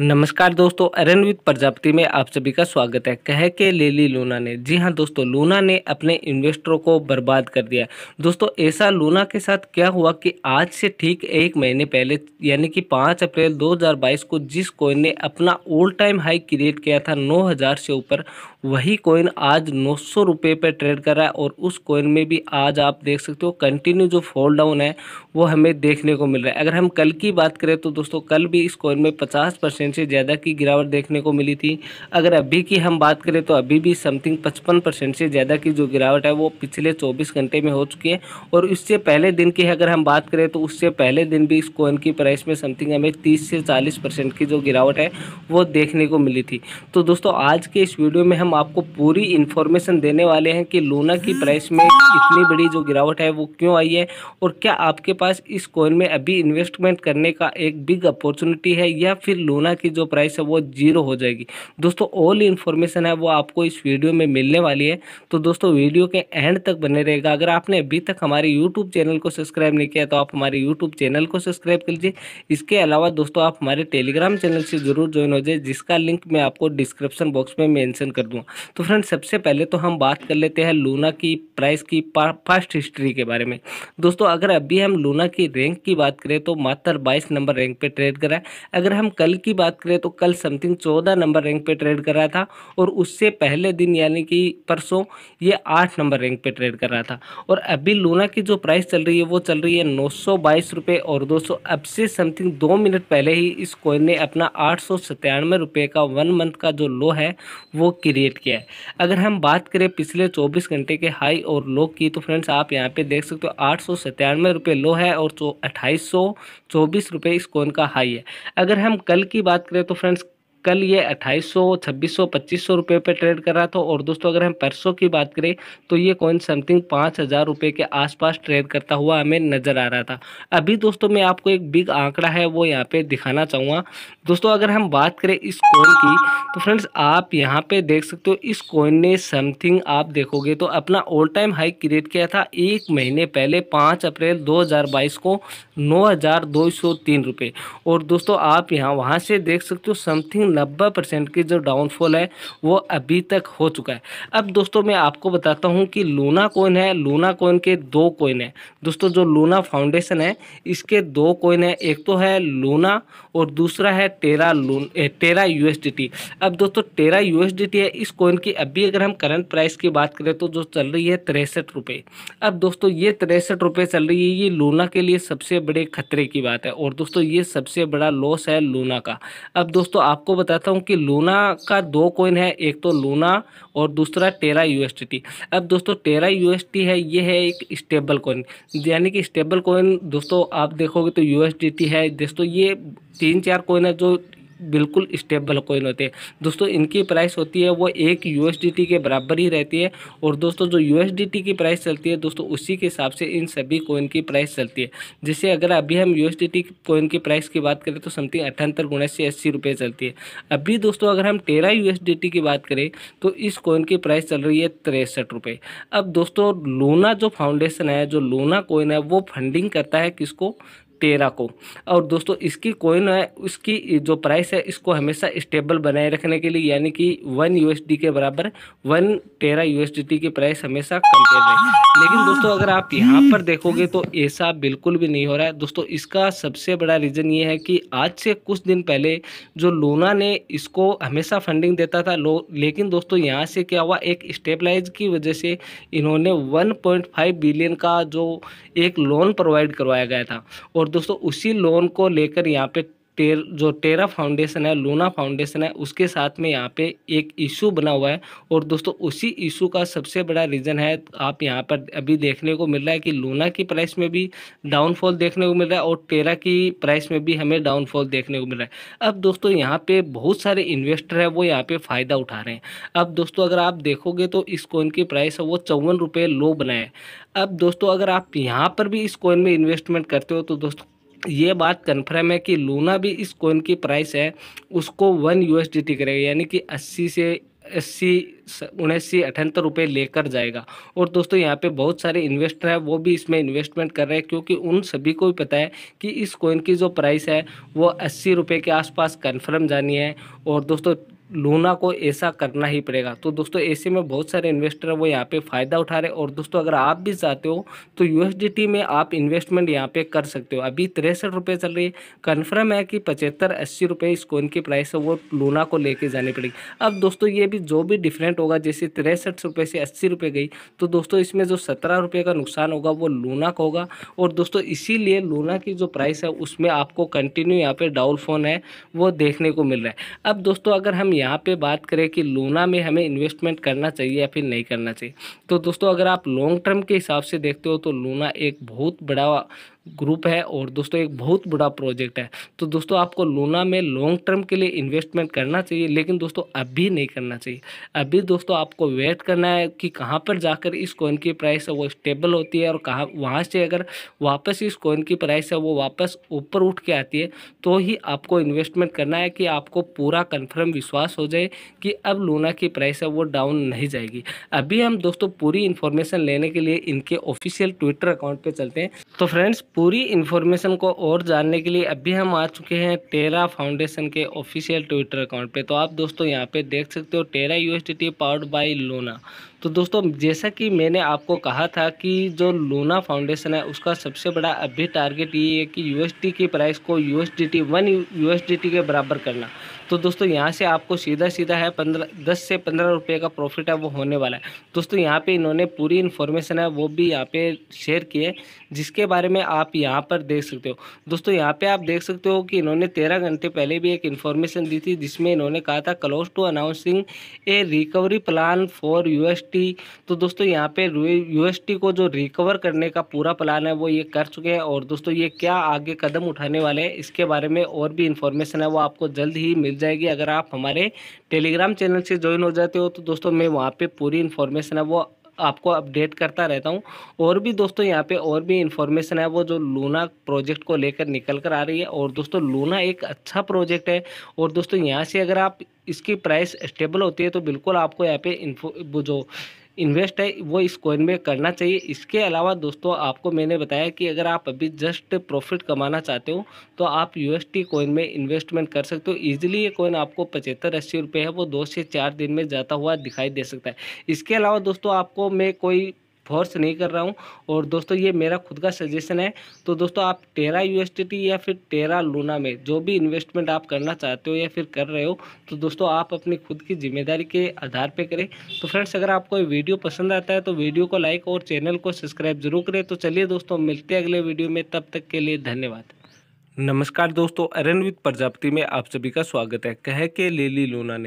नमस्कार दोस्तों अरनविद प्रजापति में आप सभी का स्वागत है कह के लेली लूना ने जी हाँ दोस्तों लूना ने अपने इन्वेस्टरों को बर्बाद कर दिया दोस्तों ऐसा लूना के साथ क्या हुआ कि आज से ठीक एक महीने पहले यानी कि 5 अप्रैल 2022 को जिस कॉइन ने अपना ऑल टाइम हाई क्रिएट किया था 9000 से ऊपर वही कॉइन आज नौ सौ रुपये पर ट्रेड कर रहा है और उस कॉइन में भी आज आप देख सकते हो कंटिन्यू जो फॉल डाउन है वो हमें देखने को मिल रहा है अगर हम कल की बात करें तो दोस्तों कल भी इस कॉइन में पचास परसेंट से ज़्यादा की गिरावट देखने को मिली थी अगर अभी की हम बात करें तो अभी भी समथिंग पचपन परसेंट से ज़्यादा की जो गिरावट है वो पिछले चौबीस घंटे में हो चुकी है और इससे पहले दिन की अगर हम बात करें तो उससे पहले दिन भी इस कोइन की प्राइस में समथिंग हमें तीस से चालीस परसेंट की जो गिरावट है वो देखने को मिली थी तो दोस्तों आज के इस वीडियो में हम आपको पूरी इन्फॉर्मेशन देने वाले हैं कि लूना की प्राइस में इतनी बड़ी जो गिरावट है वो क्यों आई है और क्या आपके पास इस कॉइन में अभी इन्वेस्टमेंट करने का एक बिग अपॉर्चुनिटी है या फिर लूना सोना की जो प्राइस है वो जीरो हो जाएगी दोस्तों ऑल इन्फॉर्मेशन है वो आपको इस वीडियो में मिलने वाली है तो दोस्तों वीडियो के एंड तक बने रहेगा अगर आपने अभी तक हमारे यूट्यूब चैनल को सब्सक्राइब नहीं किया तो आप हमारे यूट्यूब चैनल को सब्सक्राइब कर लीजिए इसके अलावा दोस्तों आप हमारे टेलीग्राम चैनल से जरूर ज्वाइन हो जाए जिसका लिंक मैं आपको डिस्क्रिप्शन बॉक्स में मैंशन कर दूँ तो फ्रेंड सबसे पहले तो हम बात कर लेते हैं लूना की प्राइस की फास्ट हिस्ट्री के बारे में दोस्तों अगर अभी हम लूना की रैंक की बात करें तो मात्र बाईस नंबर रैंक पर ट्रेड करा है अगर हम कल की बात करें तो कल समथिंग चौदह नंबर रैंक पे ट्रेड कर रहा था और उससे पहले दिन यानी कि परसों ये आठ नंबर रैंक पे ट्रेड कर रहा था और अभी लूना की जो प्राइस चल रही है वो चल रही है नौ सौ बाईस रुपये और दो सौ अब से समथिंग दो मिनट पहले ही इस कोइन ने अपना आठ सौ सत्तानवे रुपये का वन मंथ का जो लो है वो क्रिएट किया है अगर हम बात करें पिछले चौबीस घंटे के हाई और लो की तो फ्रेंड्स आप यहाँ पर देख सकते हो आठ सौ सत्तानवे रुपये लो है और अट्ठाईस सौ चौबीस रुपये इस कोइन का हाई है अगर हम कल की बात करें तो फ्रेंड्स कल ये 2800, 2600, 2500 रुपए पे ट्रेड कर रहा था और दोस्तों अगर हम परसों की बात करें तो ये कॉइन समथिंग पाँच हज़ार रुपये के आसपास ट्रेड करता हुआ हमें नज़र आ रहा था अभी दोस्तों मैं आपको एक बिग आंकड़ा है वो यहाँ पे दिखाना चाहूँगा दोस्तों अगर हम बात करें इस कॉइन की तो फ्रेंड्स आप यहाँ पे देख सकते हो इस कॉइन ने समथिंग आप देखोगे तो अपना ऑल टाइम हाई क्रिएट किया था एक महीने पहले पाँच अप्रैल 2022 को नौ हज़ार दो सौ तीन रुपये और दोस्तों आप यहाँ वहाँ से देख सकते हो समथिंग नब्बे परसेंट की जो डाउनफॉल है वो अभी तक हो चुका है अब दोस्तों मैं आपको बताता हूँ कि लूना कोइन है लूना कोइन के दो कोइन है दोस्तों जो लूना फाउंडेशन है इसके दो कोइन है एक तो है लूना और दूसरा है टेरा लून टेरा यू अब दोस्तों टेरा यूएसडीटी है इस कॉइन की अभी अगर हम करंट प्राइस की बात करें तो जो चल रही है तिरसठ रुपये अब दोस्तों ये तिरसठ रुपये चल रही है ये लूना के लिए सबसे बड़े खतरे की बात है और दोस्तों ये सबसे बड़ा लॉस है लूना का अब दोस्तों आपको बताता हूँ कि लूना का दो कॉइन है एक तो लूना और दूसरा टेरा यू अब दोस्तों टेरा यू है ये है एक स्टेबल कॉइन यानी कि स्टेबल कॉइन दोस्तों आप देखोगे तो यू है दोस्तों ये तीन चार कॉइन है जो बिल्कुल स्टेबल कोइन होते हैं दोस्तों इनकी प्राइस होती है वो एक यू के बराबर ही रहती है और दोस्तों जो यू की प्राइस चलती है दोस्तों उसी के हिसाब से इन सभी कोइन की प्राइस चलती है जैसे अगर अभी हम यू कोइन की प्राइस की बात करें तो समथिंग अठहत्तर गुणा से अस्सी रुपये चलती है अभी दोस्तों अगर हम तेरह यू की बात करें तो इस कोइन की प्राइस चल रही है तिरसठ रुपये अब दोस्तों लोना जो फाउंडेशन है जो लोना कोइन है वो फंडिंग करता है किसको तेरह को और दोस्तों इसकी कोइन है उसकी जो प्राइस है इसको हमेशा स्टेबल बनाए रखने के लिए यानी कि वन यूएसडी के बराबर वन तेरह यूएसडी की प्राइस हमेशा कम रहे लेकिन दोस्तों अगर आप यहाँ पर देखोगे तो ऐसा बिल्कुल भी नहीं हो रहा है दोस्तों इसका सबसे बड़ा रीज़न ये है कि आज से कुछ दिन पहले जो लूना ने इसको हमेशा फंडिंग देता था लो लेकिन दोस्तों यहाँ से क्या हुआ एक स्टेबलाइज की वजह से इन्होंने वन बिलियन का जो एक लोन प्रोवाइड करवाया गया था और दोस्तों उसी लोन को लेकर यहाँ पे टेर जो टेरा फाउंडेशन है लूना फाउंडेशन है उसके साथ में यहाँ पे एक इशू बना हुआ है और दोस्तों उसी इशू का सबसे बड़ा रीज़न है आप यहाँ पर अभी देखने को मिल रहा है कि लूना की प्राइस में भी डाउनफॉल देखने को मिल रहा है और टेरा की प्राइस में भी हमें डाउनफॉल देखने को मिल रहा है अब दोस्तों यहाँ पर बहुत सारे इन्वेस्टर हैं वो यहाँ पर फ़ायदा उठा रहे हैं अब दोस्तों अगर आप देखोगे तो इस कोइन की प्राइस है वो चौवन लो बनाए अब दोस्तों अगर आप यहाँ पर भी इस कॉइन में इन्वेस्टमेंट करते हो तो दोस्तों ये बात कन्फर्म है कि लूना भी इस कोइन की प्राइस है उसको वन यू एस करेगा यानी कि अस्सी से अस्सी उन्यासी अठहत्तर रुपये लेकर जाएगा और दोस्तों यहाँ पे बहुत सारे इन्वेस्टर हैं वो भी इसमें इन्वेस्टमेंट कर रहे हैं क्योंकि उन सभी को भी पता है कि इस कोइन की जो प्राइस है वो अस्सी रुपये के आसपास कन्फर्म जानी है और दोस्तों लूना को ऐसा करना ही पड़ेगा तो दोस्तों ऐसे में बहुत सारे इन्वेस्टर वो यहाँ पे फ़ायदा उठा रहे और दोस्तों अगर आप भी चाहते हो तो यूएसडीटी में आप इन्वेस्टमेंट यहाँ पे कर सकते हो अभी तिरसठ रुपये चल रही है कन्फर्म है कि पचहत्तर अस्सी रुपये इस कोइन की प्राइस है वो लूना को लेके जानी पड़ेगी अब दोस्तों ये भी जो भी डिफरेंट होगा जैसे तिरसठ रुपये से अस्सी रुपये गई तो दोस्तों इसमें जो सत्रह रुपये का नुकसान होगा वो लूना का होगा और दोस्तों इसीलिए लूना की जो प्राइस है उसमें आपको कंटिन्यू यहाँ पर डाउन फोन है वो देखने को मिल रहा है अब दोस्तों अगर हम यहाँ पे बात करें कि लोना में हमें इन्वेस्टमेंट करना चाहिए या फिर नहीं करना चाहिए तो दोस्तों अगर आप लॉन्ग टर्म के हिसाब से देखते हो तो लोना एक बहुत बड़ा ग्रुप है और दोस्तों एक बहुत बड़ा प्रोजेक्ट है तो दोस्तों आपको लोना में लॉन्ग टर्म के लिए इन्वेस्टमेंट करना चाहिए लेकिन दोस्तों अभी नहीं करना चाहिए अभी दोस्तों आपको वेट करना है कि कहाँ पर जाकर इस कॉइन की प्राइस है वो स्टेबल होती है और कहाँ वहाँ से अगर वापस इस कॉइन की प्राइस है वो वापस ऊपर उठ के आती है तो ही आपको इन्वेस्टमेंट करना है कि आपको पूरा कन्फर्म विश्वास हो जाए कि अब लोना की प्राइस है वो डाउन नहीं जाएगी अभी हम दोस्तों पूरी इन्फॉर्मेशन लेने के लिए इनके ऑफिशियल ट्विटर अकाउंट पर चलते हैं तो फ्रेंड्स पूरी इन्फॉर्मेशन को और जानने के लिए अभी हम आ चुके हैं टेरा फाउंडेशन के ऑफिशियल ट्विटर अकाउंट पे तो आप दोस्तों यहाँ पे देख सकते हो टेरा यूएसडीटी पावर्ड बाय लोना तो दोस्तों जैसा कि मैंने आपको कहा था कि जो लूना फाउंडेशन है उसका सबसे बड़ा अभी टारगेट ये है कि यूएसडी की प्राइस को यूएसडीटी वन यूएसडीटी के बराबर करना तो दोस्तों यहाँ से आपको सीधा सीधा है पंद्रह दस से पंद्रह रुपये का प्रॉफिट है वो होने वाला है दोस्तों यहाँ पे इन्होंने पूरी इन्फॉर्मेशन है वो भी यहाँ पे शेयर की है जिसके बारे में आप यहाँ पर देख सकते हो दोस्तों यहाँ पे आप देख सकते हो कि इन्होंने तेरह घंटे पहले भी एक इन्फॉर्मेशन दी थी जिसमें इन्होंने कहा था close to announcing a recovery plan for you UST तो दोस्तों यहाँ पे यूएसटी को जो रिकवर करने का पूरा प्लान है वो ये कर चुके हैं और दोस्तों ये क्या आगे कदम उठाने वाले हैं इसके बारे में और भी इन्फॉर्मेशन है वो आपको जल्द ही मिल जाएगी अगर आप हमारे टेलीग्राम चैनल से ज्वाइन हो जाते हो तो दोस्तों मैं वहाँ पर पूरी इन्फॉर्मेशन है वो आपको अपडेट करता रहता हूँ और भी दोस्तों यहाँ पे और भी इन्फॉर्मेशन है वो जो लूना प्रोजेक्ट को लेकर निकल कर आ रही है और दोस्तों लूना एक अच्छा प्रोजेक्ट है और दोस्तों यहाँ से अगर आप इसकी प्राइस स्टेबल होती है तो बिल्कुल आपको यहाँ पे इन्फो जो इन्वेस्ट है वो इस कॉइन में करना चाहिए इसके अलावा दोस्तों आपको मैंने बताया कि अगर आप अभी जस्ट प्रॉफिट कमाना चाहते हो तो आप यू कॉइन में इन्वेस्टमेंट कर सकते हो ईजिली ये कॉइन आपको पचहत्तर अस्सी रुपये है वो दो से चार दिन में जाता हुआ दिखाई दे सकता है इसके अलावा दोस्तों आपको मैं कोई फोर्स नहीं कर रहा हूँ और दोस्तों ये मेरा खुद का सजेशन है तो दोस्तों आप टेरा यू या फिर टेरा लूना में जो भी इन्वेस्टमेंट आप करना चाहते हो या फिर कर रहे हो तो दोस्तों आप अपनी खुद की जिम्मेदारी के आधार पर करें तो फ्रेंड्स अगर आपको ये वीडियो पसंद आता है तो वीडियो को लाइक और चैनल को सब्सक्राइब जरूर करें तो चलिए दोस्तों मिलते हैं अगले वीडियो में तब तक के लिए धन्यवाद नमस्कार दोस्तों अरनविद प्रजापति में आप सभी का स्वागत है कह के लेली लूना ने